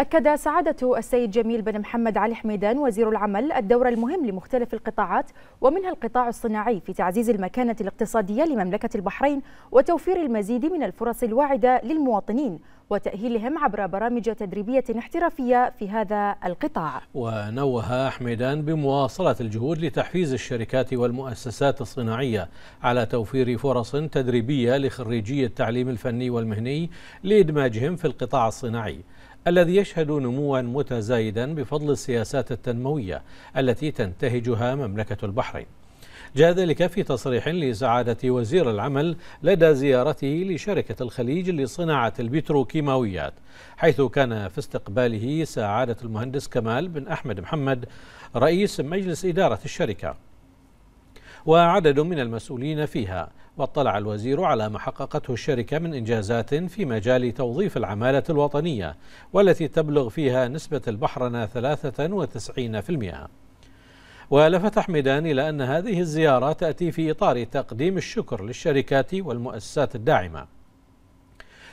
أكد سعادة السيد جميل بن محمد علي حميدان وزير العمل الدور المهم لمختلف القطاعات ومنها القطاع الصناعي في تعزيز المكانة الاقتصادية لمملكة البحرين وتوفير المزيد من الفرص الواعدة للمواطنين وتأهيلهم عبر برامج تدريبية احترافية في هذا القطاع ونوه حميدان بمواصلة الجهود لتحفيز الشركات والمؤسسات الصناعية على توفير فرص تدريبية لخريجي التعليم الفني والمهني لإدماجهم في القطاع الصناعي الذي يشهد نموا متزايدا بفضل السياسات التنموية التي تنتهجها مملكة البحرين جاء ذلك في تصريح لسعادة وزير العمل لدى زيارته لشركة الخليج لصناعة البتروكيماويات حيث كان في استقباله سعادة المهندس كمال بن أحمد محمد رئيس مجلس إدارة الشركة وعدد من المسؤولين فيها واطلع الوزير على ما حققته الشركة من إنجازات في مجال توظيف العمالة الوطنية والتي تبلغ فيها نسبة البحرنة 93% ولفت حميدان إلى أن هذه الزيارة تأتي في إطار تقديم الشكر للشركات والمؤسسات الداعمة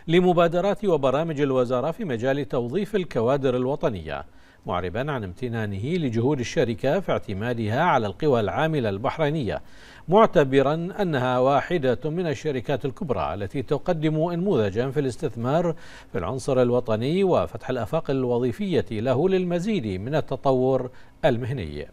لمبادرات وبرامج الوزارة في مجال توظيف الكوادر الوطنية معربا عن امتنانه لجهود الشركة في اعتمادها على القوى العاملة البحرينية معتبرا أنها واحدة من الشركات الكبرى التي تقدم انموذجا في الاستثمار في العنصر الوطني وفتح الأفاق الوظيفية له للمزيد من التطور المهني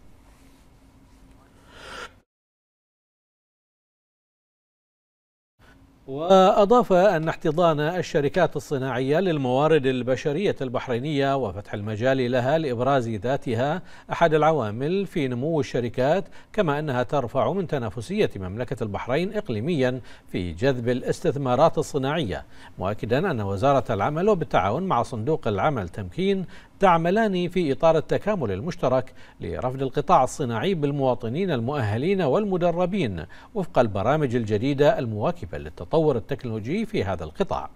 وأضاف أن احتضان الشركات الصناعية للموارد البشرية البحرينية وفتح المجال لها لإبراز ذاتها أحد العوامل في نمو الشركات كما أنها ترفع من تنافسية مملكة البحرين إقليميا في جذب الاستثمارات الصناعية مؤكدا أن وزارة العمل وبالتعاون مع صندوق العمل تمكين تعملان في إطار التكامل المشترك لرفد القطاع الصناعي بالمواطنين المؤهلين والمدربين وفق البرامج الجديدة المواكبة للتطور التكنولوجي في هذا القطاع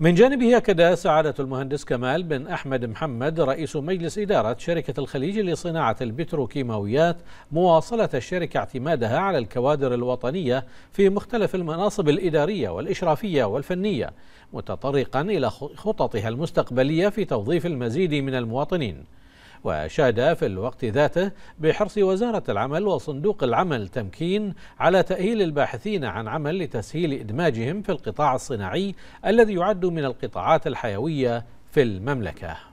من جانبه أكد سعادة المهندس كمال بن أحمد محمد رئيس مجلس إدارة شركة الخليج لصناعة البتروكيماويات مواصلة الشركة اعتمادها على الكوادر الوطنية في مختلف المناصب الإدارية والإشرافية والفنية متطرقا إلى خططها المستقبلية في توظيف المزيد من المواطنين وشاد في الوقت ذاته بحرص وزارة العمل وصندوق العمل تمكين على تأهيل الباحثين عن عمل لتسهيل إدماجهم في القطاع الصناعي الذي يعد من القطاعات الحيوية في المملكة